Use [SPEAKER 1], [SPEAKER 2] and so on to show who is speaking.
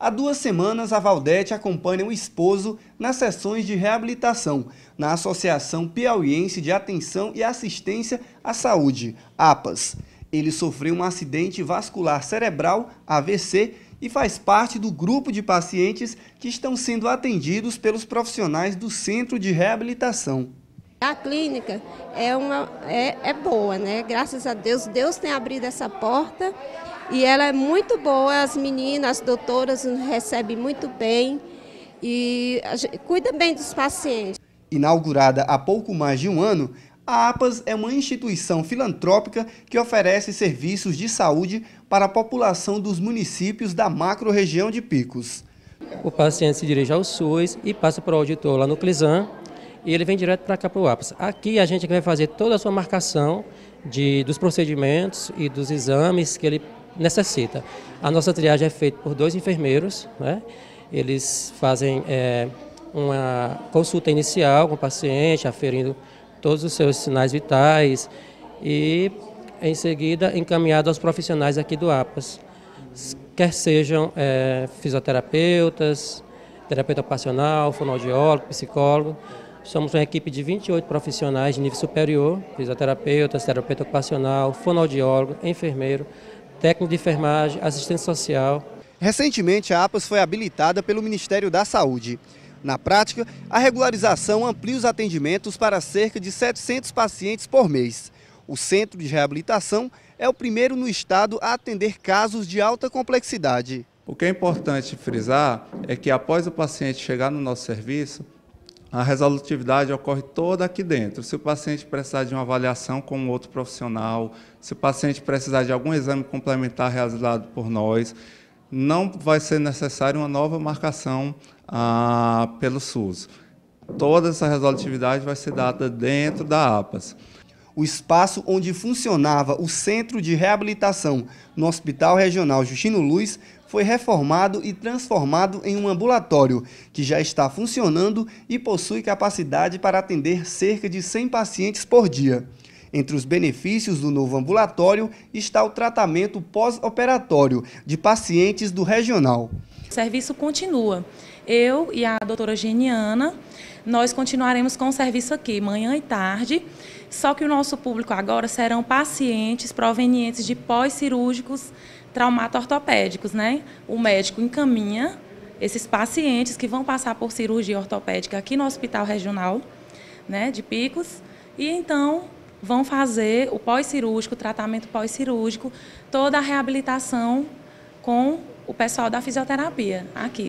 [SPEAKER 1] Há duas semanas, a Valdete acompanha o esposo nas sessões de reabilitação na Associação Piauiense de Atenção e Assistência à Saúde, APAS. Ele sofreu um acidente vascular cerebral, AVC, e faz parte do grupo de pacientes que estão sendo atendidos pelos profissionais do Centro de Reabilitação.
[SPEAKER 2] A clínica é, uma, é, é boa, né? Graças a Deus, Deus tem abrido essa porta e ela é muito boa, as meninas, as doutoras recebem muito bem e cuida bem dos pacientes.
[SPEAKER 1] Inaugurada há pouco mais de um ano, a APAS é uma instituição filantrópica que oferece serviços de saúde para a população dos municípios da macro-região
[SPEAKER 3] de Picos. O paciente se dirige ao SUS e passa para o auditor lá no CLISAM e ele vem direto para cá para o APAS. Aqui a gente vai fazer toda a sua marcação de, dos procedimentos e dos exames que ele necessita. A nossa triagem é feita por dois enfermeiros, né? eles fazem é, uma consulta inicial com o paciente, aferindo todos os seus sinais vitais e, em seguida, encaminhado aos profissionais aqui do APAS, quer sejam é, fisioterapeutas, terapeuta ocupacional, fonoaudiólogo, psicólogo. Somos uma equipe de 28 profissionais de nível superior, fisioterapeutas, terapeuta ocupacional, fonoaudiólogo, enfermeiro, técnico de enfermagem, assistente social. Recentemente,
[SPEAKER 1] a APAS foi habilitada pelo Ministério da Saúde. Na prática, a regularização amplia os atendimentos para cerca de 700 pacientes por mês. O Centro de Reabilitação
[SPEAKER 4] é o primeiro no estado a atender casos de alta complexidade. O que é importante frisar é que após o paciente chegar no nosso serviço, a resolutividade ocorre toda aqui dentro. Se o paciente precisar de uma avaliação com outro profissional, se o paciente precisar de algum exame complementar realizado por nós, não vai ser necessária uma nova marcação ah, pelo SUS. Toda essa resolutividade vai ser dada dentro da APAS o espaço onde funcionava
[SPEAKER 1] o Centro de Reabilitação no Hospital Regional Justino Luz foi reformado e transformado em um ambulatório, que já está funcionando e possui capacidade para atender cerca de 100 pacientes por dia. Entre os benefícios do novo ambulatório está o tratamento pós-operatório de pacientes do regional.
[SPEAKER 5] O serviço continua. Eu e a doutora Geniana, nós continuaremos com o serviço aqui, manhã e tarde, só que o nosso público agora serão pacientes provenientes de pós-cirúrgicos traumato-ortopédicos, né? O médico encaminha esses pacientes que vão passar por cirurgia ortopédica aqui no Hospital Regional, né, de Picos, e então vão fazer o pós-cirúrgico, o tratamento pós-cirúrgico, toda a reabilitação com o pessoal da fisioterapia aqui.